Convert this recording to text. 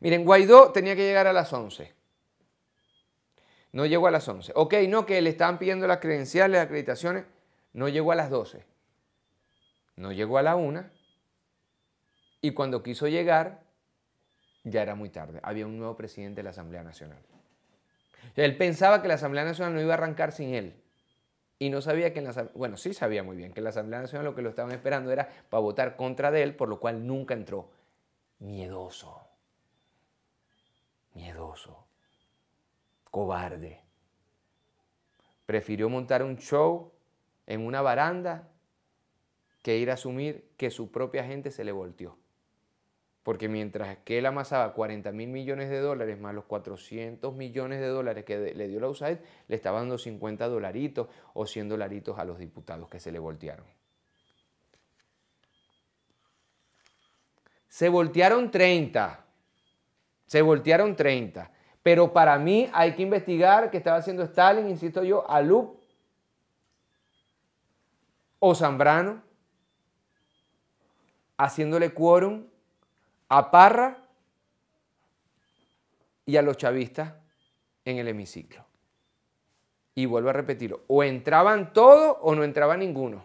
Miren, Guaidó tenía que llegar a las 11. No llegó a las 11. Ok, no, que le estaban pidiendo las credenciales, las acreditaciones. No llegó a las 12. No llegó a la 1. Y cuando quiso llegar, ya era muy tarde. Había un nuevo presidente de la Asamblea Nacional. Él pensaba que la Asamblea Nacional no iba a arrancar sin él. Y no sabía que en la bueno, sí sabía muy bien que la Asamblea Nacional lo que lo estaban esperando era para votar contra de él, por lo cual nunca entró. Miedoso cobarde. Prefirió montar un show en una baranda que ir a asumir que su propia gente se le volteó. Porque mientras que él amasaba 40 mil millones de dólares más los 400 millones de dólares que le dio la USAID, le estaba dando 50 dolaritos o 100 dolaritos a los diputados que se le voltearon. Se voltearon 30 se voltearon 30. Pero para mí hay que investigar qué estaba haciendo Stalin, insisto yo, Alup o Zambrano, haciéndole quórum a Parra y a los chavistas en el hemiciclo. Y vuelvo a repetirlo, o entraban todos o no entraba ninguno.